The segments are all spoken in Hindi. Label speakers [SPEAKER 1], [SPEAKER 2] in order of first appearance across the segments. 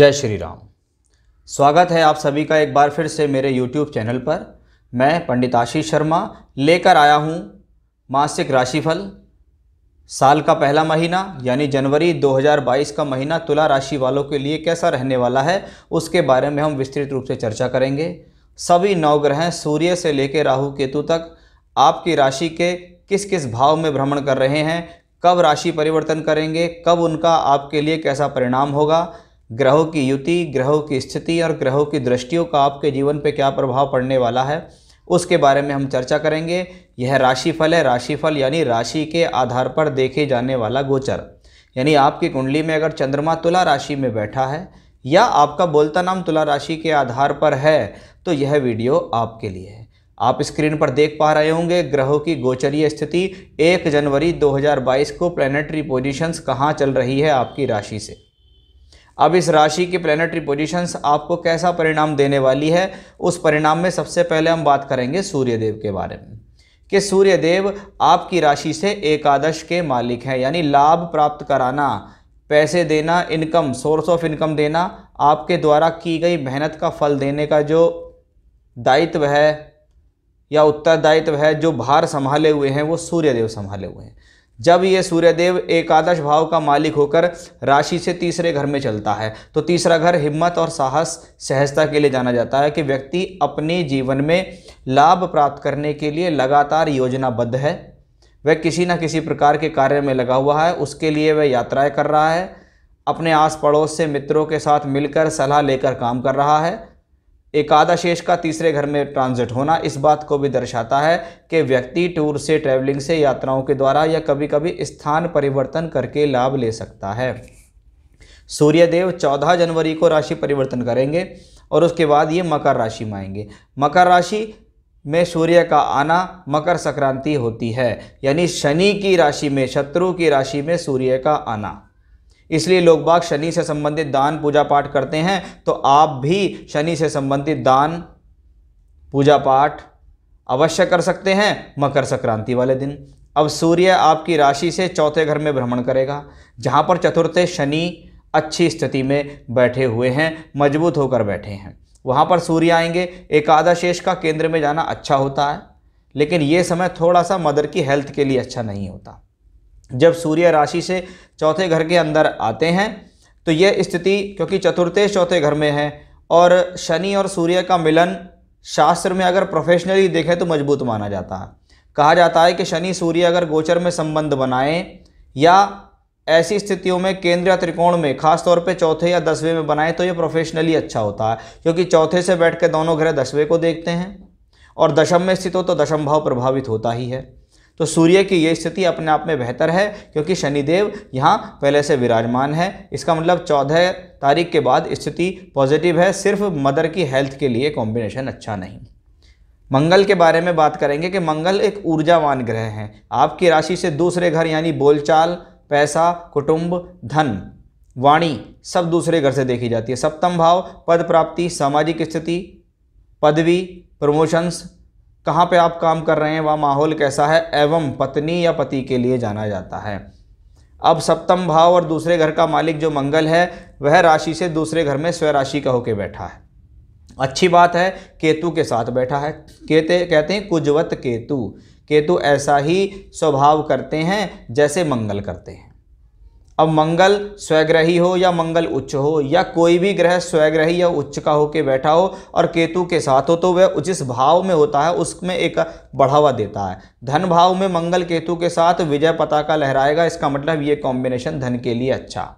[SPEAKER 1] जय श्री राम स्वागत है आप सभी का एक बार फिर से मेरे यूट्यूब चैनल पर मैं पंडित आशीष शर्मा लेकर आया हूँ मासिक राशिफल साल का पहला महीना यानी जनवरी 2022 का महीना तुला राशि वालों के लिए कैसा रहने वाला है उसके बारे में हम विस्तृत रूप से चर्चा करेंगे सभी नवग्रह सूर्य से लेकर राहु केतु तक आपकी राशि के किस किस भाव में भ्रमण कर रहे हैं कब राशि परिवर्तन करेंगे कब उनका आपके लिए कैसा परिणाम होगा ग्रहों की युति ग्रहों की स्थिति और ग्रहों की दृष्टियों का आपके जीवन पर क्या प्रभाव पड़ने वाला है उसके बारे में हम चर्चा करेंगे यह राशिफल है राशिफल यानी राशि के आधार पर देखे जाने वाला गोचर यानी आपकी कुंडली में अगर चंद्रमा तुला राशि में बैठा है या आपका बोलता नाम तुला राशि के आधार पर है तो यह वीडियो आपके लिए है आप स्क्रीन पर देख पा रहे होंगे ग्रहों की गोचरीय स्थिति 1 जनवरी 2022 को प्लेनेटरी पोजीशंस कहाँ चल रही है आपकी राशि से अब इस राशि की प्लेनेटरी पोजीशंस आपको कैसा परिणाम देने वाली है उस परिणाम में सबसे पहले हम बात करेंगे सूर्यदेव के बारे में कि सूर्यदेव आपकी राशि से एकादश के मालिक हैं यानी लाभ प्राप्त कराना पैसे देना इनकम सोर्स ऑफ इनकम देना आपके द्वारा की गई मेहनत का फल देने का जो दायित्व है या उत्तरदायित्व है जो भार संभाले हुए हैं वो सूर्यदेव संभाले हुए हैं जब ये सूर्यदेव एकादश भाव का मालिक होकर राशि से तीसरे घर में चलता है तो तीसरा घर हिम्मत और साहस सहजता के लिए जाना जाता है कि व्यक्ति अपने जीवन में लाभ प्राप्त करने के लिए लगातार योजनाबद्ध है वह किसी न किसी प्रकार के कार्य में लगा हुआ है उसके लिए वह यात्राएं कर रहा है अपने आस पड़ोस से मित्रों के साथ मिलकर सलाह लेकर काम कर रहा है एकादशेष का तीसरे घर में ट्रांजिट होना इस बात को भी दर्शाता है कि व्यक्ति टूर से ट्रैवलिंग से यात्राओं के द्वारा या कभी कभी स्थान परिवर्तन करके लाभ ले सकता है सूर्यदेव 14 जनवरी को राशि परिवर्तन करेंगे और उसके बाद ये मकर राशि में आएंगे मकर राशि में सूर्य का आना मकर संक्रांति होती है यानी शनि की राशि में शत्रु की राशि में सूर्य का आना इसलिए लोग बाग शनि से संबंधित दान पूजा पाठ करते हैं तो आप भी शनि से संबंधित दान पूजा पाठ अवश्य कर सकते हैं मकर संक्रांति वाले दिन अब सूर्य आपकी राशि से चौथे घर में भ्रमण करेगा जहाँ पर चतुर्थे शनि अच्छी स्थिति में बैठे हुए हैं मजबूत होकर बैठे हैं वहाँ पर सूर्य आएंगे एकादशेष का केंद्र में जाना अच्छा होता है लेकिन ये समय थोड़ा सा मदर की हेल्थ के लिए अच्छा नहीं होता जब सूर्य राशि से चौथे घर के अंदर आते हैं तो यह स्थिति क्योंकि चतुर्थे चौथे घर में है और शनि और सूर्य का मिलन शास्त्र में अगर प्रोफेशनली देखें तो मजबूत माना जाता है कहा जाता है कि शनि सूर्य अगर गोचर में संबंध बनाएं या ऐसी स्थितियों में केंद्र या त्रिकोण में खासतौर पे चौथे या दसवें में बनाएं तो ये प्रोफेशनली अच्छा होता है क्योंकि चौथे से बैठ के दोनों ग्रह दसवें को देखते हैं और दशम में स्थित हो तो दशम भाव प्रभावित होता ही है तो सूर्य की ये स्थिति अपने आप में बेहतर है क्योंकि शनिदेव यहाँ पहले से विराजमान है इसका मतलब चौदह तारीख के बाद स्थिति पॉजिटिव है सिर्फ मदर की हेल्थ के लिए कॉम्बिनेशन अच्छा नहीं मंगल के बारे में बात करेंगे कि मंगल एक ऊर्जावान ग्रह हैं आपकी राशि से दूसरे घर यानी बोलचाल पैसा कुटुंब धन वाणी सब दूसरे घर से देखी जाती है सप्तम भाव पद प्राप्ति सामाजिक स्थिति पदवी प्रमोशंस कहाँ पे आप काम कर रहे हैं वह माहौल कैसा है एवं पत्नी या पति के लिए जाना जाता है अब सप्तम भाव और दूसरे घर का मालिक जो मंगल है वह राशि से दूसरे घर में स्वराशि राशि का होकर बैठा है अच्छी बात है केतु के साथ बैठा है केते कहते हैं कुजवत केतु केतु ऐसा ही स्वभाव करते हैं जैसे मंगल करते हैं अब मंगल स्वग्रही हो या मंगल उच्च हो या कोई भी ग्रह स्वग्रही या उच्च का होकर बैठा हो और केतु के साथ हो तो वह जिस भाव में होता है उसमें एक बढ़ावा देता है धन भाव में मंगल केतु के साथ विजय पताका लहराएगा इसका मतलब ये कॉम्बिनेशन धन के लिए अच्छा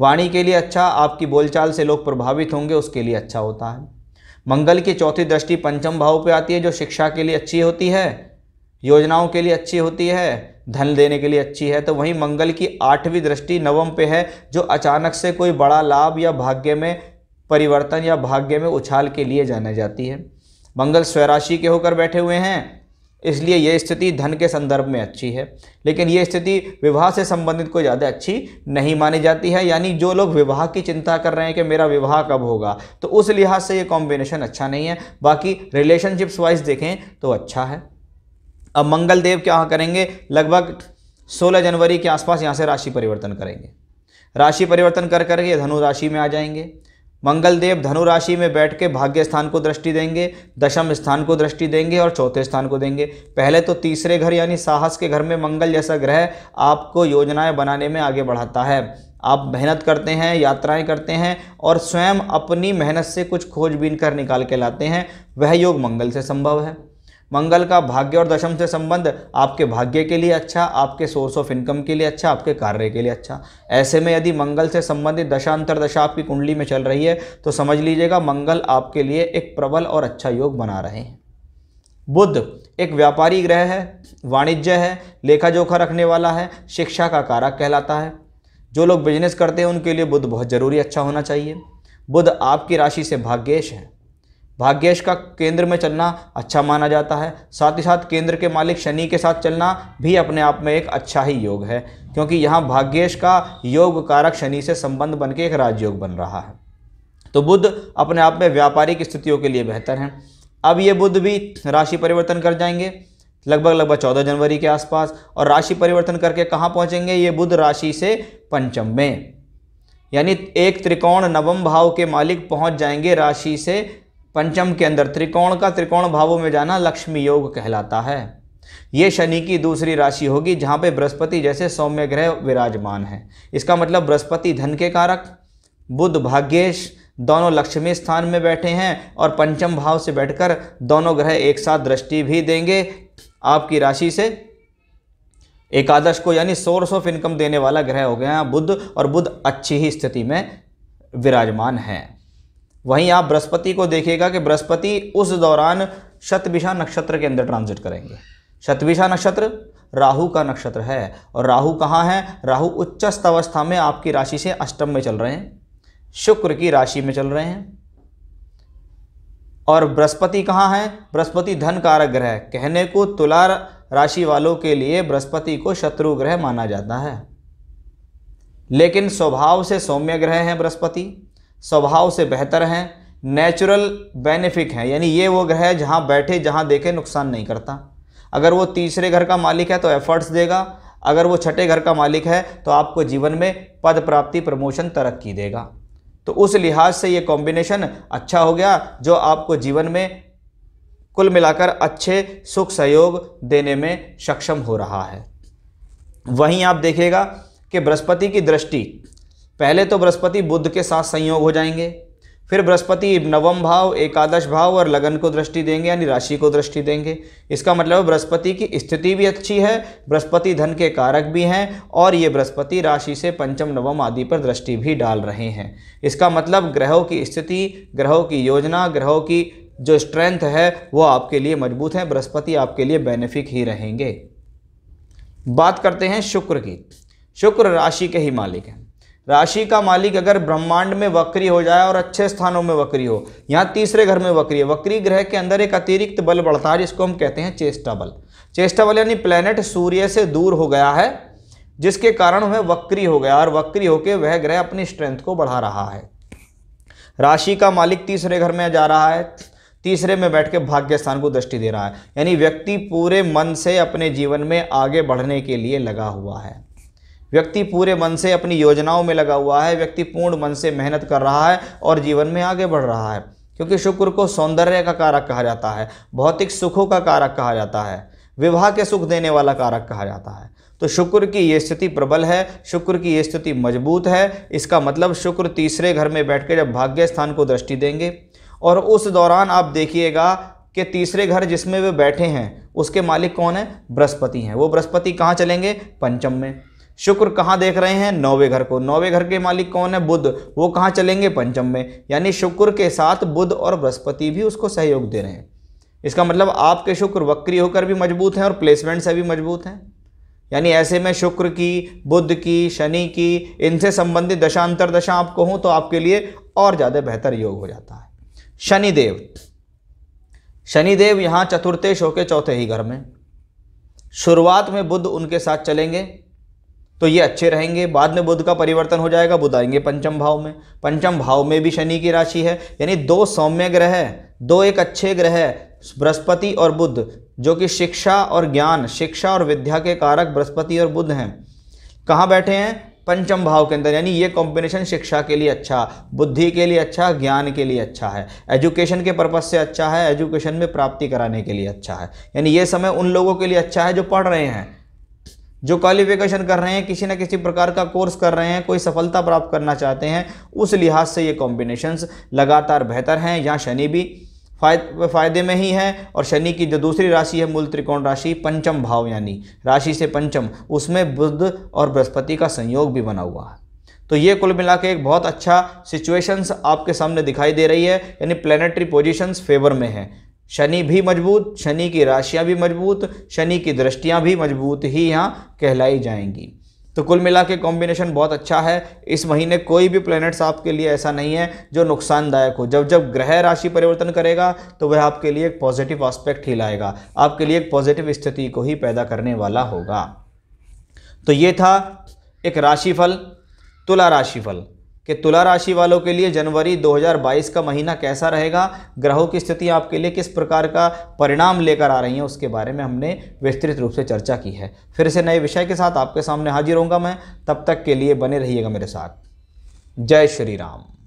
[SPEAKER 1] वाणी के लिए अच्छा आपकी बोलचाल से लोग प्रभावित होंगे उसके लिए अच्छा होता है मंगल की चौथी दृष्टि पंचम भाव पर आती है जो शिक्षा के लिए अच्छी होती है योजनाओं के लिए अच्छी होती है धन देने के लिए अच्छी है तो वहीं मंगल की आठवीं दृष्टि नवम पे है जो अचानक से कोई बड़ा लाभ या भाग्य में परिवर्तन या भाग्य में उछाल के लिए जाना जाती है मंगल स्वराशि के होकर बैठे हुए हैं इसलिए यह स्थिति धन के संदर्भ में अच्छी है लेकिन ये स्थिति विवाह से संबंधित कोई ज़्यादा अच्छी नहीं मानी जाती है यानी जो लोग विवाह की चिंता कर रहे हैं कि मेरा विवाह कब होगा तो उस लिहाज से ये कॉम्बिनेशन अच्छा नहीं है बाकी रिलेशनशिप्स वाइज देखें तो अच्छा है अब मंगल देव क्या करेंगे लगभग 16 जनवरी के आसपास यहाँ से राशि परिवर्तन करेंगे राशि परिवर्तन कर करके धनु राशि में आ जाएंगे मंगल देव धनु राशि में बैठ के भाग्य स्थान को दृष्टि देंगे दशम स्थान को दृष्टि देंगे और चौथे स्थान को देंगे पहले तो तीसरे घर यानी साहस के घर में मंगल जैसा ग्रह आपको योजनाएं बनाने में आगे बढ़ाता है आप मेहनत करते हैं यात्राएं करते हैं और स्वयं अपनी मेहनत से कुछ खोजबीन कर निकाल के लाते हैं वह योग मंगल से संभव है मंगल का भाग्य और दशम से संबंध आपके भाग्य के लिए अच्छा आपके सोर्स ऑफ इनकम के लिए अच्छा आपके कार्य के लिए अच्छा ऐसे में यदि मंगल से संबंधित दशांतर दशा आपकी कुंडली में चल रही है तो समझ लीजिएगा मंगल आपके लिए एक प्रबल और अच्छा योग बना रहे हैं बुद्ध एक व्यापारी ग्रह है वाणिज्य है लेखा जोखा रखने वाला है शिक्षा का कारक कहलाता है जो लोग बिजनेस करते हैं उनके लिए बुद्ध बहुत ज़रूरी अच्छा होना चाहिए बुद्ध आपकी राशि से भाग्येश है भाग्यश का केंद्र में चलना अच्छा माना जाता है साथ ही साथ केंद्र के मालिक शनि के साथ चलना भी अपने आप में एक अच्छा ही योग है क्योंकि यहाँ भाग्यश का योग कारक शनि से संबंध बन के एक राजयोग बन रहा है तो बुद्ध अपने आप में व्यापारिक स्थितियों के लिए बेहतर हैं अब ये बुद्ध भी राशि परिवर्तन कर जाएंगे लगभग लगभग चौदह जनवरी के आसपास और राशि परिवर्तन करके कहाँ पहुँचेंगे ये बुद्ध राशि से पंचम में यानी एक त्रिकोण नवम भाव के मालिक पहुँच जाएंगे राशि से पंचम के अंदर त्रिकोण का त्रिकोण भावों में जाना लक्ष्मी योग कहलाता है ये शनि की दूसरी राशि होगी जहाँ पे बृहस्पति जैसे सौम्य ग्रह विराजमान है इसका मतलब बृहस्पति धन के कारक बुद्ध भाग्येश दोनों लक्ष्मी स्थान में बैठे हैं और पंचम भाव से बैठकर दोनों ग्रह एक साथ दृष्टि भी देंगे आपकी राशि से एकादश को यानी सोर्स ऑफ इनकम देने वाला ग्रह हो गया बुद्ध और बुद्ध अच्छी ही स्थिति में विराजमान है वहीं आप बृहस्पति को देखेगा कि बृहस्पति उस दौरान शतभिषा नक्षत्र के अंदर ट्रांजिट करेंगे शतभिषा नक्षत्र राहु का नक्षत्र है और राहु कहाँ है राहु उच्चस्त अवस्था में आपकी राशि से अष्टम में चल रहे हैं शुक्र की राशि में चल रहे हैं और बृहस्पति कहाँ है बृहस्पति धन कारक ग्रह कहने को तुला राशि वालों के लिए बृहस्पति को शत्रु ग्रह माना जाता है लेकिन स्वभाव से सौम्य ग्रह हैं बृहस्पति स्वभाव से बेहतर हैं नेचुरल बेनिफिक हैं यानी ये वो ग्रह जहाँ बैठे जहाँ देखे नुकसान नहीं करता अगर वो तीसरे घर का मालिक है तो एफर्ट्स देगा अगर वो छठे घर का मालिक है तो आपको जीवन में पद प्राप्ति प्रमोशन तरक्की देगा तो उस लिहाज से ये कॉम्बिनेशन अच्छा हो गया जो आपको जीवन में कुल मिलाकर अच्छे सुख सहयोग देने में सक्षम हो रहा है वहीं आप देखिएगा कि बृहस्पति की दृष्टि पहले तो बृहस्पति बुद्ध के साथ संयोग हो जाएंगे फिर बृहस्पति नवम भाव एकादश भाव और लगन को दृष्टि देंगे यानी राशि को दृष्टि देंगे इसका मतलब बृहस्पति की स्थिति भी अच्छी है बृहस्पति धन के कारक भी हैं और ये बृहस्पति राशि से पंचम नवम आदि पर दृष्टि भी डाल रहे हैं इसका मतलब ग्रहों की स्थिति ग्रहों की योजना ग्रहों की जो स्ट्रेंथ है वो आपके लिए मजबूत है बृहस्पति आपके लिए बेनिफिक ही रहेंगे बात करते हैं शुक्र की शुक्र राशि के ही मालिक हैं राशि का मालिक अगर ब्रह्मांड में वक्री हो जाए और अच्छे स्थानों में वक्री हो यहाँ तीसरे घर में वक्री है वक्री ग्रह के अंदर एक अतिरिक्त बल बढ़ता है जिसको हम कहते हैं चेष्टा बल चेष्टा बल यानी प्लेनेट सूर्य से दूर हो गया है जिसके कारण वह वक्री हो गया और वक्री होकर वह ग्रह अपनी स्ट्रेंथ को बढ़ा रहा है राशि का मालिक तीसरे घर में जा रहा है तीसरे में बैठ के भाग्य स्थान को दृष्टि दे रहा है यानी व्यक्ति पूरे मन से अपने जीवन में आगे बढ़ने के लिए लगा हुआ है व्यक्ति पूरे मन से अपनी योजनाओं में लगा हुआ है व्यक्ति पूर्ण मन से मेहनत कर रहा है और जीवन में आगे बढ़ रहा है क्योंकि शुक्र को सौंदर्य का कारक कहा जाता है भौतिक सुखों का कारक कहा जाता है विवाह के सुख देने वाला कारक कहा जाता है तो शुक्र की ये स्थिति प्रबल है शुक्र की ये स्थिति मजबूत है इसका मतलब शुक्र तीसरे घर में बैठ के जब भाग्य स्थान को दृष्टि देंगे और उस दौरान आप देखिएगा कि तीसरे घर जिसमें वे बैठे हैं उसके मालिक कौन है बृहस्पति हैं वो बृहस्पति कहाँ चलेंगे पंचम में शुक्र कहाँ देख रहे हैं नौवे घर को नौवे घर के मालिक कौन है बुध वो कहाँ चलेंगे पंचम में यानी शुक्र के साथ बुध और बृहस्पति भी उसको सहयोग दे रहे हैं इसका मतलब आपके शुक्र वक्री होकर भी मजबूत हैं और प्लेसमेंट से भी मजबूत हैं यानी ऐसे में शुक्र की बुद्ध की शनि की इनसे संबंधित दशांतर दशा आपको हूँ तो आपके लिए और ज़्यादा बेहतर योग हो जाता है शनिदेव शनिदेव यहाँ चतुर्थेश होकर चौथे ही घर में शुरुआत में बुद्ध उनके साथ चलेंगे तो ये अच्छे रहेंगे बाद में बुध का परिवर्तन हो जाएगा बुध आएंगे पंचम भाव में पंचम भाव में भी शनि की राशि है यानी दो सौम्य ग्रह दो एक अच्छे ग्रह बृहस्पति और बुध जो कि शिक्षा और ज्ञान शिक्षा और विद्या के कारक बृहस्पति और बुध हैं कहाँ बैठे हैं पंचम भाव के अंदर यानी ये कॉम्बिनेशन शिक्षा के लिए अच्छा बुद्धि के लिए अच्छा ज्ञान के लिए अच्छा है एजुकेशन के पर्पज से अच्छा है एजुकेशन में प्राप्ति कराने के लिए अच्छा है यानी ये समय उन लोगों के लिए अच्छा है जो पढ़ रहे हैं जो क्वालिफिकेशन कर रहे हैं किसी न किसी प्रकार का कोर्स कर रहे हैं कोई सफलता प्राप्त करना चाहते हैं उस लिहाज से ये कॉम्बिनेशंस लगातार बेहतर हैं यहाँ शनि भी फायदे में ही है और शनि की जो दूसरी राशि है मूल त्रिकोण राशि पंचम भाव यानी राशि से पंचम उसमें बुद्ध और बृहस्पति का संयोग भी बना हुआ है तो ये कुल मिला के एक बहुत अच्छा सिचुएशंस आपके सामने दिखाई दे रही है यानी प्लेनेटरी पोजीशंस फेवर में है शनि भी मजबूत शनि की राशियां भी मजबूत शनि की दृष्टियां भी मजबूत ही यहाँ कहलाई जाएंगी तो कुल मिला के कॉम्बिनेशन बहुत अच्छा है इस महीने कोई भी प्लैनेट्स आपके लिए ऐसा नहीं है जो नुकसानदायक हो जब जब ग्रह राशि परिवर्तन करेगा तो वह आपके लिए एक पॉजिटिव आस्पेक्ट ही लाएगा आपके लिए एक पॉजिटिव स्थिति को ही पैदा करने वाला होगा तो ये था एक राशिफल तुला राशिफल कि तुला राशि वालों के लिए जनवरी 2022 का महीना कैसा रहेगा ग्रहों की स्थिति आपके लिए किस प्रकार का परिणाम लेकर आ रही है उसके बारे में हमने विस्तृत रूप से चर्चा की है फिर से नए विषय के साथ आपके सामने हाजिर होंगे मैं तब तक के लिए बने रहिएगा मेरे साथ जय श्री राम